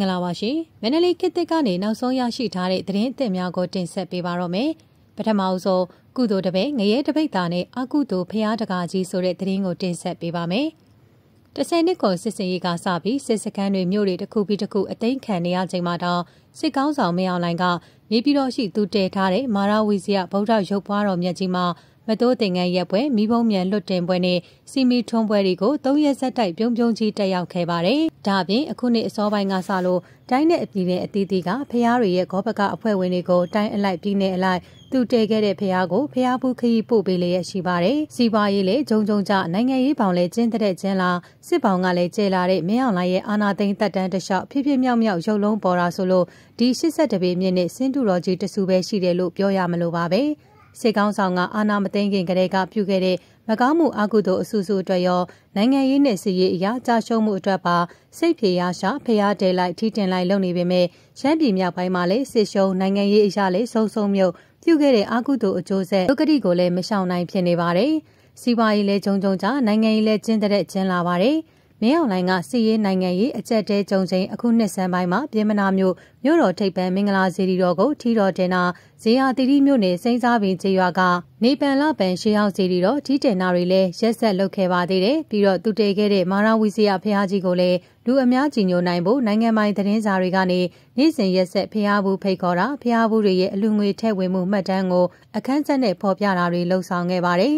င်္ဂလာပါရှင်။မန္တလေးခေတ်သစ်ကနေနောက်ဆုံးရရှိထားတဲ့သတင်းအသစ်များကိုတင်ဆက်ပေးပါရမယ်။ပထမအဆုံးကုသိုလ်တပိတ်ငရဲတပိတ်သားနဲ့အကုသိုလ်ဖျားတကာကြီးဆိုတဲ့သတင်းကိုတင်ဆက်ပေးပါမယ်။တစ်ဆယ်နှစ်ကိုစစ်စင်ရေးကစပြီးစစ်စခန်းတွေမြို့တွေတစ်ခုပြီးတစ်ခုအသိမ်းခံနေရချိန်မှာတော့စစ်ကောင်းဆောင်မင်းအောင်လှိုင်ကနေပြည်တော်ရှိသူတည်ထားတဲ့မာရဝီဇယဗုဒ္ဓရုပ်ပွားတော်မြတ်ကြီးမှာမတိုးတင်ငန်းရက်ပွဲမိဘုံမြန်လွတ်တင်ပွဲနဲ့စီမီထွန်းပွဲတွေကို၃ရက်ဆက်တိုက်ပြုံးပြုံးကြီးတက်ရောက်ခဲ့ပါတယ်။ဒါ့အပြင်အခုနှစ်အစောပိုင်းကစလို့တိုင်းနဲ့အပြည်နယ်အသီးသီးကဖျားတွေရဲ့ကောပကအဖွဲ့ဝင်တွေကိုတိုင်းအလိုက်ပြည်နယ်အလိုက်သူတဲခဲ့တဲ့ဖျားကိုဖျားဘူးခရီးပို့ပေးလျက်ရှိပါတယ်။စီပွားရေးလည်းဂျုံဂျုံကြနိုင်ငံရေးပေါင်လည်းကျင်းတဲ့ကျင်းလာစစ်ပေါင်ကလည်းကျဲလာတဲ့မင်းအောင်လှိုင်ရဲ့အာဏာသိမ်းတပ်တန်းတလျှောက်ဖြစ်ဖြစ်မြောက်မြောက်ရုပ်လုံးပေါ်လာဆိုလို့ဒီ82ပြည်မြင့်နဲ့စင်းတူတော်ကြီးတဆူပဲရှိတယ်လို့ပြောရမလို့ပါပဲ။စစ်ကောင်းဆောင်ကအာဏာမသိမ်းခင်ကတည်းကပြုခဲ့တဲ့မကောင်းမှုအကုသို့အဆူဆူအတွက်ရောနိုင်ငံရေးနဲ့စီးရေးအရာကြာရှုံးမှုအတွက်ပါစိတ်ဖြေရရှာဖျားတဲလိုက်ထီတင်လိုက်လုပ်နေပေမဲ့ရှမ်းပြည်မြောက်ပိုင်းမှာလည်းစစ်ရှုံးနိုင်ငံရေးအရာလည်းဆုံဆုံမြုပ်ပြုခဲ့တဲ့အကုသို့အကျိုးဆက်ဒုက္ခတိကိုလည်းမရှောင်နိုင်ဖြစ်နေပါတယ်။စီးပွားရေးလည်းဂျုံဂျုံကြနိုင်ငံရေးလည်းကျင်းတဲ့ကျင်းလာပါတယ်။မင်းအောင်လှိုင်ကစီရေးနိုင်ငံရေးအကြက်တဲကြုံချင်းအခုနှစ်ဆန်းပိုင်းမှာပြင်မနာမျိုးမြို့တော်ထိပ်ပန်းမင်္ဂလာစေတီတော်ကိုထီတော်တင်နာဇေယျတိတိမြို့နယ်စိမ့်စားပင်ခြေရွာကနေပန်လပန်ရှေးအောင်စေတီတော်ထီတင်နာတွေလည်းရက်ဆက်လုပ်ခဲ့ပါသေးတယ်ပြီးတော့သူတေခဲ့တဲ့မာရဝီစီယဖះကြီးကိုလည်းလူအများကြီးညိုနိုင်ဖို့နိုင်ငံပိုင်သတင်းစာတွေကနေနေ့စဉ်ရက်ဆက်ဖះဘူးဖိတ်ခေါ်တာဖះဘူးတွေရဲ့အလူငွေထည့်ဝင်မှုမှတ်တမ်းကိုအခန်းချက်နဲ့ဖော်ပြတာတွေလှုံ့ဆော်ခဲ့ပါတယ်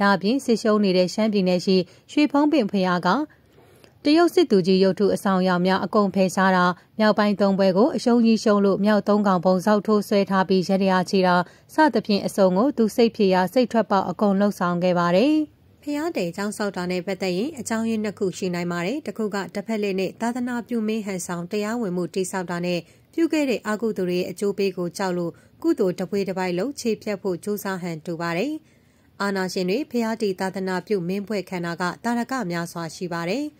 ဒါအပြင်ဆစ်ရှုံးနေတဲ့ရှမ်းပြည်နယ်ရှိရွှေဖုံးပင်ဖះကတရုတ်စစ်သူကြီးရုပ်ထုအဆောင်ရောင်များအကုန်ဖယ်ရှားတာမြောက်ပိုင်းသုံးဘွဲကိုအရှုံးကြီးရှုံးလို့မြောက်သုံးကောင်ပုံဆောက်ထိုးဆွဲထားပြီးရတရာချီတာစသဖြင့်အစုံကိုသူစိတ်ဖြစ်ရာစိတ်ထွက်ပေါက်အကုန်လှုပ်ဆောင်ခဲ့ပါတယ်။ဖျားတယ်အကြောင်းဆောက်တာနဲ့ပတ်သက်ရင်အကြောင်းရင်းနှစ်ခုရှိနိုင်ပါတယ်။တစ်ခုကတစ်ဖက်လက်နဲ့သာသနာပြုမင်းဟန်ဆောင်တရားဝင်မှုတိဆောက်တာနဲ့ပြုခဲ့တဲ့အာကုသူတွေအကျိုးပေးကိုကြောက်လို့ကုသိုလ်တပွေတစ်ပိုက်လုံးခြေဖြတ်ဖို့ကြိုးစားဟန်တူပါတယ်။အာနာရှင်တွေဖျားတီသာသနာပြုမင်းဖွဲ့ခန္ဓာကတာရကများစွာရှိပါတယ်။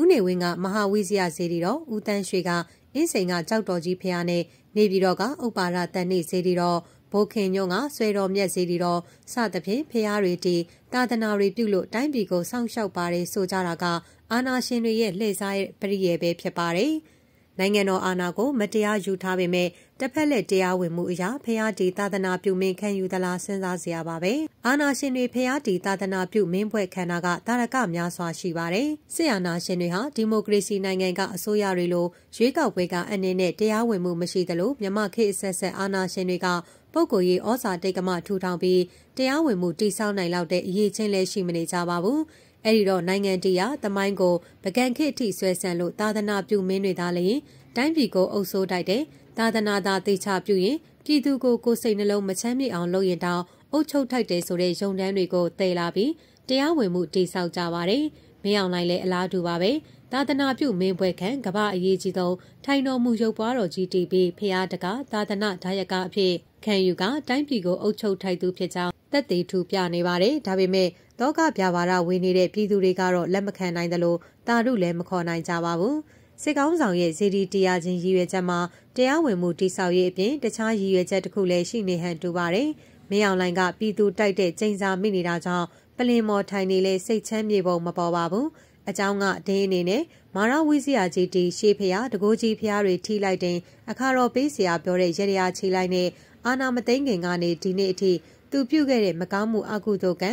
ဦးနေဝင်းကမဟာဝိဇယစေတီတော်ဦးတန်းရွှေကအင်းစိန်ကကြောက်တော်ကြီးဖះနဲ့နေပြည်တော်ကဥပါရတန်နေစေတီတော်ဘိုခင်ညွန့်ကဆွေတော်မြတ်စေတီတော်စသဖြင့်ဖះတွေတီတာသနာတွေပြုလို့တိုင်းပြည်ကိုစောင့်ရှောက်ပါတယ်ဆိုကြတာက အာနာရှင်တွေရဲ့လှည့်စားရဲ့ပရိယေပဲဖြစ်ပါတယ်။နိုင်ငံတော်အာဏာကိုမတရားယူထားပေမဲ့တစ်ဖက်လက်တရားဝင်မှုအရာဖရာတီသာသနာပြုမင်းခံယူသလားစဉ်းစားစရာပါပဲ။အာဏာရှင်တွေဖရာတီသာသနာပြုမင်းဖွဲ့ခန္ဓာကတာရကများစွာရှိပါတယ်။စစ်အာဏာရှင်တွေဟာဒီမိုကရေစီနိုင်ငံကအစိုးရတွေလိုရွေးကောက်ပွဲကအနေနဲ့တရားဝင်မှုမရှိသလိုမြမခေအဆက်ဆက်အာဏာရှင်တွေကပုဂ္ဂိုလ်ရေးဩဇာတိတ်ကမထူထောင်ပြီးတရားဝင်မှုတိစောင်းနိုင်လောက်တဲ့အရေးချင်းလည်းရှိမနေကြပါဘူး။အဲ့ဒီတော့နိုင်ငံတရားသမိုင်းကိုပကံခိအထိဆွဲဆန့်လို့သာသနာပြုမင်းတွေသာလျင်တိုင်းပြည်ကိုအုပ်စိုးတိုက်တဲ့သာသနာသာတေချပြုရင်ပြည်သူကိုကိုယ်စိတ်နှလုံးမချမ်းမြေ့အောင်လုပ်ရင်တောင်အုပ်ချုပ်ထိုက်တယ်ဆိုတဲ့ယုံတန်းတွေကိုသေလာပြီးတရားဝင်မှုတည်ဆောက်ကြပါတယ်။မင်းအောင်နိုင်လည်းအလားတူပါပဲ။သာသနာပြုမင်းပွဲခံကမ္ဘာအရေးကြီးဆုံးထိုင်တော်မူရုပ်ပွားတော်ကြီးတီဗီဖရာတကသာသနာဒါယကအဖြစ်ခံယူကတိုင်းပြည်ကိုအုပ်ချုပ်ထိုက်သူဖြစ်ကြောင်းသက်သေထူပြနေပါတယ်။ဒါပေမဲ့တောကပြပါရဝင်နေတဲ့ပြည်သူတွေကတော့လက်မခံနိုင်သလိုတာရုလည်းမခေါ်နိုင်ကြပါဘူးစစ်ကောင်းဆောင်ရဲ့ဇေဒီတရားချင်းရည်ရွယ်ချက်မှာတရားဝင်မှုတိဆောက်ရေးအပြင်တခြားရည်ရွယ်ချက်တစ်ခုလည်းရှိနေဟန်တူပါတယ်မင်းအောင်လိုင်ကပြည်သူတိုက်တဲ့ကြိမ်စာမိနေတာကြောင့်ပလင်မော်ထိုင်နေလေစိတ်ချမ်းမြေပုံမပေါ်ပါဘူးအကြောင်းကဒင်းအနေနဲ့မာရဝိဇရာကြီးတီရှေးဖျားတကိုးကြီးဖျားတွေထိလိုက်တဲ့အခါတော်ပေးစရာပြောတဲ့ရရချေလိုက်နဲ့အာနာမသိငင်ကနေဒီနေ့အထိသူပြုတ်ခဲ့တဲ့မကောင်းမှုအကုသို့ကံ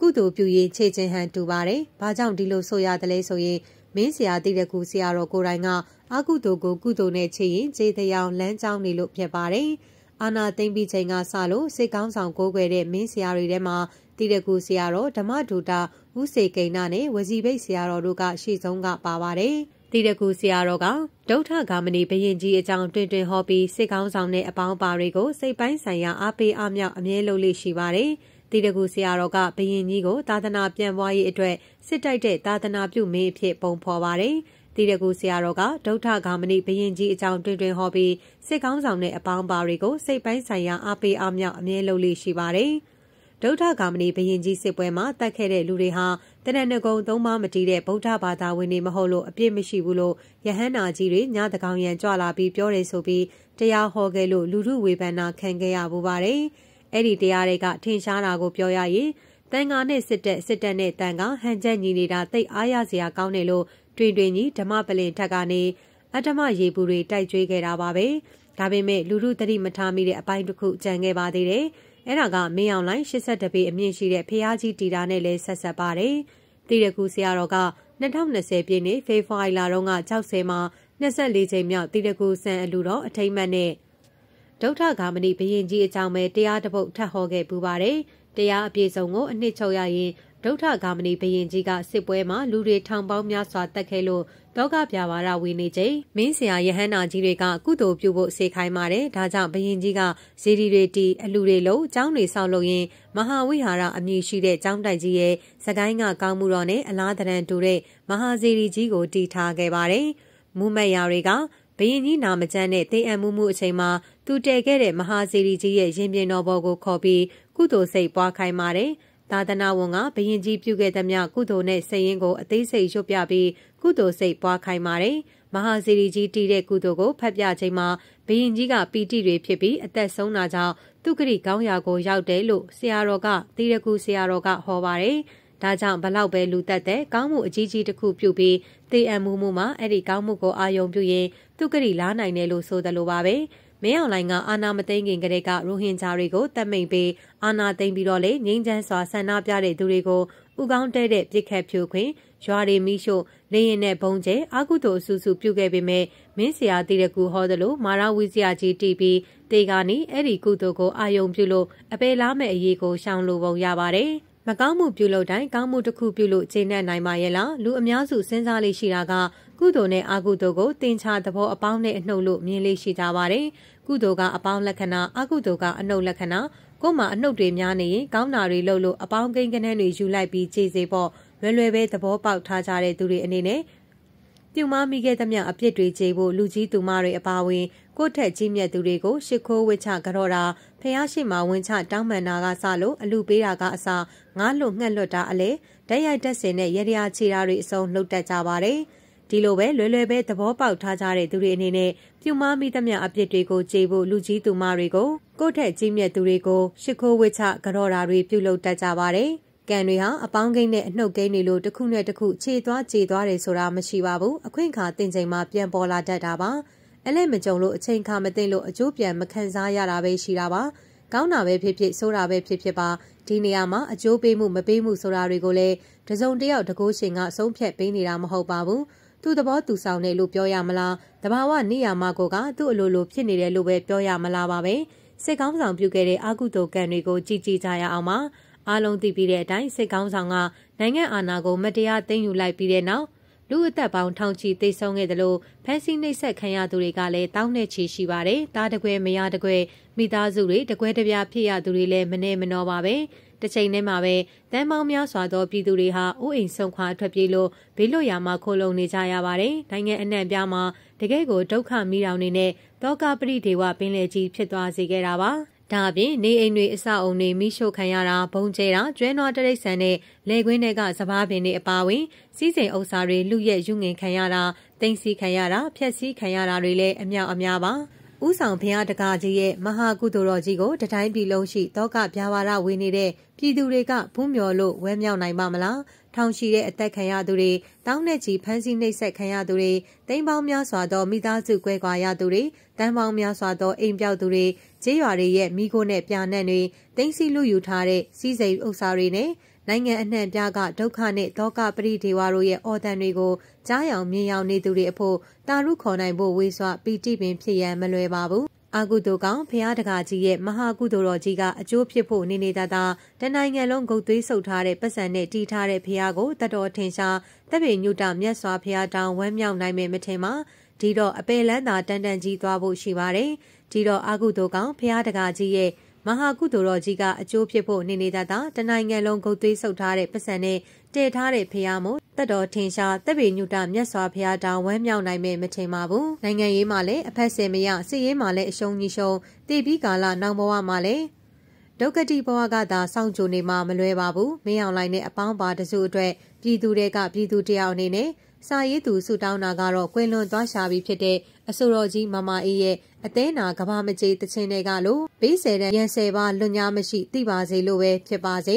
ကုသိုလ်ပြုရေးခြေချင်းဟန်တူပါတယ်။ဘာကြောင့်ဒီလိုဆိုရသလဲဆိုရင်မင်းဆရာတိတဲ့ကူဆရာတော်ကိုယ်တိုင်ကအကုသိုလ်ကိုကုသိုလ်နဲ့ခြေရင်ခြေတရားလမ်းကြောင်းနေလို့ဖြစ်ပါတယ်။အာနာသိမ့်ပြီးချိန်ကစလို့စိတ်ကောင်းဆောင်ကိုးကွယ်တဲ့မင်းဆရာတွေထဲမှာတိတဲ့ကူဆရာတော်ဓမ္မဒူတာဦးစေကိန်းနာနဲ့ဝစီဘိတ်ဆရာတော်တို့ကရှေ့ဆုံးကပါပါတယ်။တိရကူဆရာတော်ကဒုဋ္ဌဂါမဏိဘယင်ကြီးအကြောင်းတွင်တွင်ဟောပြီးစိတ်ကောင်းဆောင်တဲ့အပေါင်းပါတွေကိုစိတ်ပိုင်းဆိုင်ရာအားပေးအမြောက်အမြဲလုပ်လို့ရှိပါတယ်။တိတကူဆရာတော်ကဘရင်ကြီးကိုသာသနာပြန်ပွားရေးအတွက်စစ်တိုက်တဲ့သာသနာပြုမေးအဖြစ်ပုံဖော်ပါတယ်တိရကူဆရာတော်ကဒုဋ္ဌဂါမဏိဘရင်ကြီးအကြောင်းတွင်တွင်ဟောပြီးစစ်ကောင်းဆောင်တဲ့အပေါင်းပါတွေကိုစိတ်ပိုင်းဆိုင်ရာအားပေးအားမြောက်အမြဲလုပ်လို့ရှိပါတယ်။ဒုဋ္ဌဂါမဏိဘရင်ကြီးစစ်ပွဲမှာတတ်ခဲ့တဲ့လူတွေဟာတနက်နှကုံသုံးပါမတီးတဲ့ဗုဒ္ဓဘာသာဝင်တွေမဟုတ်လို့အပြစ်မရှိဘူးလို့ယဟန္တာကြီးတွေညသကောင်ရန်ကြွလာပြီးပြောတယ်ဆိုပြီးတရားဟောခဲ့လို့လူမှုဝေဖန်တာခံခဲ့ရပူပါတယ်။အဲ့ဒီတရားတွေကထင်ရှားတာကိုပြောရရင်တန်ခါနဲ့စစ်တက်စစ်တက်နဲ့တန်ခါဟန်ချက်ညီနေတာသိအားရစရာကောင်းတယ်လို့တွင်တွင်ကြီးဓမ္မပလင်ထက်ကနေအတ္တမရေဘူးတွေတိုက်ကြွေးခဲ့တာပါပဲဒါပေမဲ့လူလူတတိမထားမိတဲ့အပိုင်းတစ်ခုကြံခဲ့ပါသေးတယ်အဲ့ဒါကမင်းအောင်လိုင်း82ပေအမြင့်ရှိတဲ့ဖျားကြီးတီတာနဲ့လည်းဆက်ဆက်ပါတယ်တိရကူဆရာတော်က2020ပြည့်နှစ်ဖေဖော်ဝါရီလတုန်းက60မှာ24ချိန်မြောက်တိရကူဆန်အလူတော်အထိမ့်မှတ်နဲ့ဒုဋ္ဌဂါမဏိဘယင်ကြီးအကြောင်းပဲတရားတပုတ်ထပ်ဟောခဲ့ပူပါတယ်။တရားအပြည့်စုံကိုအနှစ်ချုပ်ရရင်ဒုဋ္ဌဂါမဏိဘယင်ကြီးကစစ်ပွဲမှာလူတွေထောင်ပေါင်းများစွာတက်ခဲ့လို့တောကပြပါရဝေနေချိန်မင်းဆရာယဟန္တာကြီးတွေကကုသိုလ်ပြုဖို့စေခိုင်းပါတယ်။ဒါကြောင့်ဘယင်ကြီးကဇေဒီတွေတီအလူတွေလုံးကျောင်းတွေဆောက်လုပ်ရင်းမဟာဝိဟာရအမည်ရှိတဲ့ကျောင်းတိုင်ကြီးရဲ့သကိုင်းကကောင်းမှုတော်နဲ့အလားတန်တူတဲ့မဟာဇေဒီကြီးကိုတည်ထားခဲ့ပါတယ်။မူမတ်ရာတွေကဘယင်ကြီးနာမကျန်းတဲ့တေအံမှုမှုအချိန်မှာသူတည်ခဲ့တဲ့မဟာစေရီကြီးရဲ့ရင်ပြင်တော်ဘော်ကိုခေါ်ပြီးကုသိုလ်စိတ်ပွားခိုင်းပါတယ်။သာသနာဝန်ကဘရင်ကြီးပြုခဲ့သမျှကုသိုလ်နဲ့စိတ်ရင်းကိုအသေးစိတ်ရွတ်ပြပြီးကုသိုလ်စိတ်ပွားခိုင်းပါတယ်။မဟာစေရီကြီးတည်တဲ့ကုသိုလ်ကိုဖတ်ပြချိန်မှာဘရင်ကြီးကပီတိတွေဖြစ်ပြီးအသက်ဆုံးတာကြောင့်သူကတိကောင်းရာကိုရောက်တယ်လို့ဆရာတော်ကတိရကုဆရာတော်ကဟောပါတယ်။ဒါကြောင့်ဘလောက်ပဲလူတက်တဲ့ကောင်းမှုအကြီးကြီးတစ်ခုပြုပြီးတေအံမှုမှုမှာအဲ့ဒီကောင်းမှုကိုအာယုံပြုရင်သူကတိလားနိုင်တယ်လို့ဆိုသလိုပါပဲ။မင်းအောင်လှိုင်ကအာဏာမသိမ်းခင်ကတည်းကရိုဟင်ဂျာတွေကိုတပ်မိန်ပေးအာဏာသိမ်းပြီးတော့လေငြိမ်းချမ်းစွာဆန္ဒပြတဲ့သူတွေကိုဥကောင်းတဲတဲ့ပြစ်ခတ်ဖြိုခွင်းရွာတွေမိရှို့နေရင်နဲ့ဘုံကျဲအာကုသို့အဆူဆူပြုတ်ခဲ့ပေမဲ့မင်းဆရာတိရကူဟောသလိုမာရဝိဇယာကြီးတီးပြီးတေကာနီအဲ့ဒီကုသို့ကိုအာယုံပြုလို့အပေလားမဲ့အရေးကိုရှောင်လိုပုံရပါတယ်မကောင်းမှုပြုလုပ်တိုင်းကောင်းမှုတစ်ခုပြုလို့ခြေနဲ့နိုင်ပါရဲ့လားလူအများစုစဉ်းစားလေးရှိတာကကုသိုလ်နဲ့အကုသိုလ်ကိုသင်္ချာသဘောအပေါင်းနဲ့အနှုတ်လို့မြင်လေးရှိကြပါတယ်။ကုသိုလ်ကအပေါင်းလက္ခဏာအကုသိုလ်ကအနှုတ်လက္ခဏာကိုယ်မှာအနှုတ်တွေများနေရင်ကောင်းတာတွေလုပ်လို့အပေါင်းကိန်းကနန်းတွေယူလိုက်ပြီးခြေစေပေါ့လွယ်လွယ်ပဲသဘောပေါက်ထားကြတဲ့သူတွေအနေနဲ့ပြူမမိခဲ့သမျှအပြစ်တွေခြေဖို့လူကြီးသူမတွေအပါအဝင်ကိုယ့်ထက်ကြီးမြတ်သူတွေကိုရှ िख ိုးဝစ်ချကြောတာဖះရှိမှဝင်ချတောင်းပန်တာကစလို့အလူပေးတာကအစငါ့လို့ငှက်လွတ်တာအလဲဓာတ်ရိုက်တက်စင်နဲ့ရရချေတာတွေအစုံလှုပ်တက်ကြပါတယ်။ဒီလိုပဲလွယ်လွယ်ပဲသဘောပေါက်ထားကြတဲ့သူတွေအနေနဲ့ပြူမမိသမျှအပြစ်တွေကိုကြေဖို့လူကြီးသူမတွေကိုကိုယ့်ထက်ကြီးမြတ်သူတွေကိုရှ िख ိုးဝှချကြော်တာတွေပြုလုပ်တတ်ကြပါတယ်။ကံတွေဟာအပေါင်းကိန်းနဲ့အနှုတ်ကိန်းတွေလိုတစ်ခုနဲ့တစ်ခုခြေသွားခြေသွားတယ်ဆိုတာမရှိပါဘူး။အခွင့်အခါတင်ချိန်မှာပြန်ပေါ်လာတတ်တာပါ။အလဲမကြုံလို့အချိန်ခါမသိလို့အကျိုးပြန်မခံစားရတာပဲရှိတာပါ။ကောင်းတာပဲဖြစ်ဖြစ်ဆိုးတာပဲဖြစ်ဖြစ်ပါဒီနေရာမှာအကျိုးပေးမှုမပေးမှုဆိုတာတွေကိုလည်းတစုံတယောက်တကိုးရှင်ကဆုံးဖြတ်ပေးနေတာမဟုတ်ပါဘူး။သူ့သဘောသူဆောင်တယ်လို့ပြောရမလားတဘာဝနေရမကောကသူ့အလိုလိုဖြစ်နေတယ်လို့ပဲပြောရမလားပါပဲစစ်ကောင်းဆောင်ပြုခဲ့တဲ့အာကုတုကံတွေကိုကြည်ကြည်ကြရအောင်ပါအားလုံးသိပြီးတဲ့အတိုင်းစစ်ကောင်းဆောင်ကနိုင်ငံအာဏာကိုမတရားသိမ်းယူလိုက်ပြီးတဲ့နောက်လူအသက်ပေါင်းထောင်ချီသိဆုံးခဲ့တယ်လို့ဖန်စီနှိပ်စက်ခံရသူတွေကလည်းတောင်းနဲ့ချီရှိပါတယ်။တားတကွဲမရတကွဲမိသားစုတွေတကွဲတပြားဖြစ်ရသူတွေလည်းမနေမနှောပါပဲ။တစ်ချိန်တည်းမှာပဲတန်ပေါင်းများစွာသောပြည်သူတွေဟာဥအိမ်ဆုံခွာထွက်ပြေးလို့ဘေးလွတ်ရာမှာခိုလုံနေကြရပါတယ်။နိုင်ငံအနှံ့အပြားမှာတကယ်ကိုဒုက္ခမိတောင်တွေနဲ့တောကပရိဒေဝပင်လယ်ကြီးဖြစ်သွားစေခဲ့တာပါ။ဒါအပြင်နေအိမ်တွေအဆောက်အုံတွေမိရှို့ခံရတာဘုံကျဲတာကျွဲနွားတရိတ်ဆန်နဲ့လယ်ကွင်းတွေကစပားပင်တွေအပါအဝင်စီးစိမ်ဥစ္စာတွေလူရက်ယူငင်ခံရတာတင်စီခံရတာဖျက်ဆီးခံရတာတွေလည်းအများအများပါ။ဥဆောင်ဘုရားတကားကြီးရဲ့မဟာကုသိုလ်တော်ကြီးကိုတတိုင်းပြည်လုံးရှိတောကပြာဝရဝေနေတဲ့ပြည်သူတွေကဘုမျော်လို့ဝဲမြောက်နိုင်ပါမလားထောင်ရှိတဲ့အသက်ခံရသူတွေတောင်းနဲ့ချီဖမ်းဆီးနှိပ်စက်ခံရသူတွေတိမ်ပေါင်းများစွာသောမိသားစုကွဲကွာရသူတွေတန်ပေါင်းများစွာသောအိမ်ပြောက်သူတွေခြေရွာတွေရဲ့မိခိုးနဲ့ပြာနဲ့တွေတင်းစီလူယူထားတဲ့စီးစိမ်ဥစ္စာတွေနဲ့နိုင်ငံအနှံ့ပြားကဒုက္ခနဲ့ဒုက္ခပရိဒေဝတို့ရဲ့အော်တန်တွေကိုကြားရောင်မြင်ရောင်နေသူတွေအဖို့တာရုခေါ်နိုင်ဖို့ဝေးစွာပီတိပင် ဖြစ်ရန်မလွယ်ပါဘူးအာကုသိုလ်ကောင်ဘုရားတကာကြီးရဲ့မဟာကုသိုလ်တော်ကြီးကအကျိုးဖြစ်ဖို့နေနေသားသားတနိုင်ငံလုံးဂုတ်သွေးဆုပ်ထားတဲ့ပတ်စံနဲ့တီးထားတဲ့ဘုရားကိုတတော်ထင်ရှားတပ်ပေညုတမြတ်စွာဘုရားတောင်ဝမ်းမြောက်နိုင်မယ်မထင်ပါဒီတော့အပယ်လန်းသာတန်တန်ကြီးသွားဖို့ရှိပါတယ်ဒီတော့အာကုသိုလ်ကောင်ဘုရားတကာကြီးရဲ့မဟာကုသိုလ်တော်ကြီးကအကျိုးဖြစ်ဖို့နေနေတတ်တာတနိုင်ငံလုံးဂုတ်သွေးဆုပ်ထားတဲ့ပတ်စံနဲ့တည်ထားတဲ့ဖျားမို့တတ်တော်ထင်ရှားတပ်ပေညုတမြတ်စွာဘုရားတောင်ဝမ်းမြောက်နိုင်မယ်မထင်ပါဘူးနိုင်ငံရေးမှာလည်းအဖက်ဆင်မရစစ်ရေးမှာလည်းအရှုံးကြီးရှုံးတည်ပြီးကာလနောက်ဘဝမှာလည်းဒုက္ကတိဘဝကသာစောင့်ကြိုနေမှာမလွဲပါဘူးမင်းအောင်လိုက်နဲ့အပေါင်းပါတစုအတွက်ပြည်သူတွေကပြည်သူတယောက်အနေနဲ့စာရေးသူဆူတောင်းတာကတော့ကွင်လွန်သွားရှာပြီးဖြစ်တဲ့အဆိုတော်ကြီးမမအေးရဲ့အသေးနာကဘာမကြေးတခြင်းတွေကလို့ဘေးဆယ်တန်းရန်ဆယ်ပါလွန်ညာမရှိသိပါစေလို့ပဲဖြစ်ပါစေ